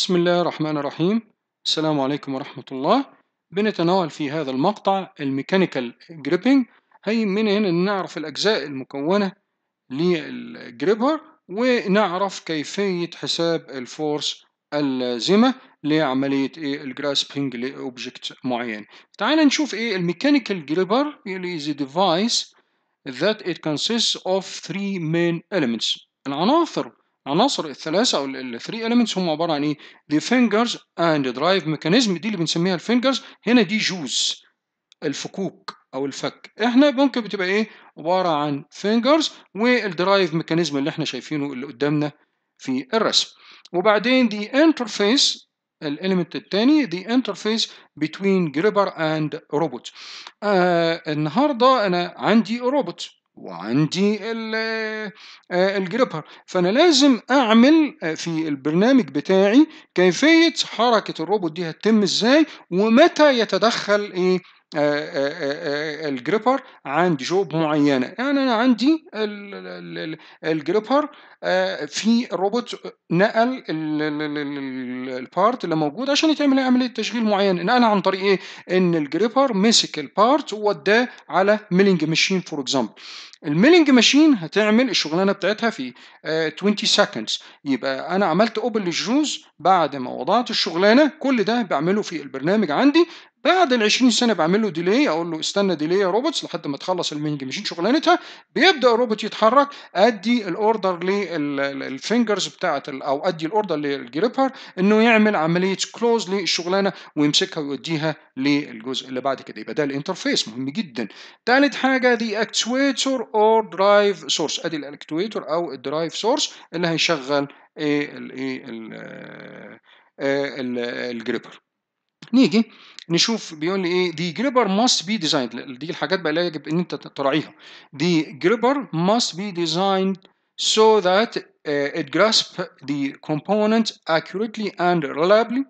بسم الله الرحمن الرحيم السلام عليكم ورحمة الله بنتناول في هذا المقطع الميكانيكال جريبنج هي من هنا نعرف الأجزاء المكونة للجريبر ونعرف كيفية حساب الفورس اللازمة لعملية ايه الجراسبنج لأوبجكت معين تعال نشوف ايه الميكانيكال جريبر اللي is a device that it consists of three main elements العناصر عناصر الثلاثه او الثري اليمنتس هم عباره عن ايه The fingers and the drive mechanism دي اللي بنسميها الفينجرز هنا دي جوز الفكوك او الفك احنا ممكن بتبقى ايه عباره عن فينجرز والدرايف ميكانيزم اللي احنا شايفينه اللي قدامنا في الرسم وبعدين the interface الاليمنت الثاني the interface between جريبر and robot آه النهارده انا عندي روبوت وعندي آه، الجريبر فانا لازم اعمل آه، في البرنامج بتاعي كيفيه حركه الروبوت دي هتتم ازاي ومتى يتدخل ايه آه، آه، آه، الجريبر عند جوب معينه يعني انا عندي الجريبر في روبوت نقل البارت اللي موجود عشان يتعمل عمليه تشغيل معينه نقلها عن طريق ايه ان الجريبر مسك البارت ووداه على ميلينج ماشين فور اكزامبل الميلينج ماشين هتعمل الشغلانه بتاعتها في 20 سكندز يبقى انا عملت اوبن للجوز بعد ما وضعت الشغلانه كل ده بعمله في البرنامج عندي بعد ال 20 سنه بعمل له ديلي اقول له استنى ديلي يا روبوتس لحد ما تخلص المينج ماشين شغلانتها بيبدا الروبوت يتحرك ادي الاوردر للفينجرز بتاعه او ادي الاوردر للجريبر انه يعمل عمليه كلوز للشغلانه ويمسكها ويوديها للجزء اللي بعد كده يبقى ده الانترفيس مهم جدا ثالث حاجه دي اكتويتور اور درايف سورس ادي الاكتويتور او الدرايف سورس اللي هيشغل ايه آه، آه، الايه الجريبر نيجي نشوف بيقول لي ايه دي جريبر ماست بي ديزايند دي الحاجات بقى اللي يجب ان انت تراعيها دي جريبر ماست بي ديزايند so that uh, it grasp the component accurately and reliably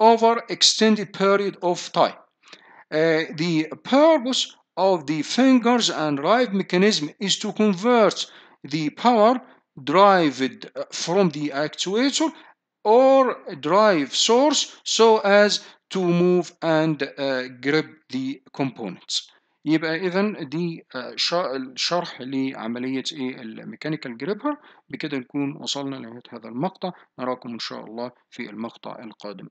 over extended period of time. Uh, the purpose of the fingers and drive mechanism is to convert the power derived from the actuator or drive source so as to move and uh, grip the components يبقى اذا دي آه، الشرح لعمليه ايه الميكانيكال جريبر بكده نكون وصلنا لنهايه هذا المقطع نراكم ان شاء الله في المقطع القادم